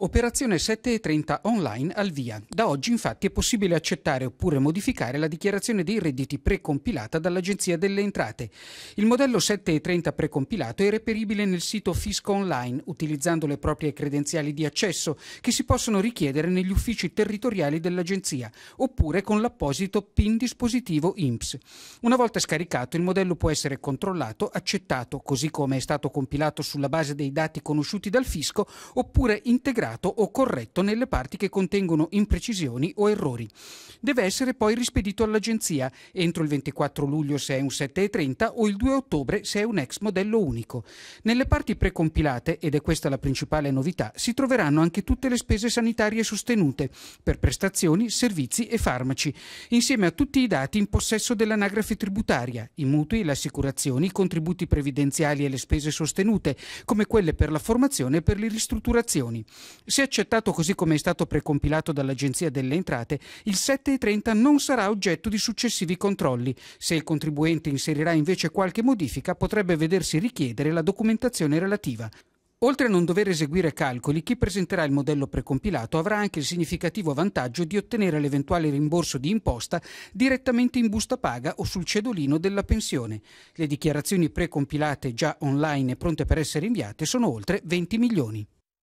Operazione 7.30 online al via. Da oggi infatti è possibile accettare oppure modificare la dichiarazione dei redditi precompilata dall'Agenzia delle Entrate. Il modello 7.30 precompilato è reperibile nel sito Fisco Online utilizzando le proprie credenziali di accesso che si possono richiedere negli uffici territoriali dell'Agenzia oppure con l'apposito PIN dispositivo IMPS. Una volta scaricato il modello può essere controllato, accettato così come è stato compilato sulla base dei dati conosciuti dal fisco oppure integrato modificato o corretto nelle parti che contengono imprecisioni o errori. Deve essere poi rispedito all'agenzia entro il 24 luglio se è un 730 o il 2 ottobre se è un ex modello unico. Nelle parti precompilate, ed è questa la principale novità, si troveranno anche tutte le spese sanitarie sostenute per prestazioni, servizi e farmaci, insieme a tutti i dati in possesso dell'anagrafe tributaria, i mutui, le assicurazioni, i contributi previdenziali e le spese sostenute, come quelle per la formazione e per le ristrutturazioni. Se accettato così come è stato precompilato dall'Agenzia delle Entrate, il 7,30 non sarà oggetto di successivi controlli. Se il contribuente inserirà invece qualche modifica, potrebbe vedersi richiedere la documentazione relativa. Oltre a non dover eseguire calcoli, chi presenterà il modello precompilato avrà anche il significativo vantaggio di ottenere l'eventuale rimborso di imposta direttamente in busta paga o sul cedolino della pensione. Le dichiarazioni precompilate già online e pronte per essere inviate sono oltre 20 milioni.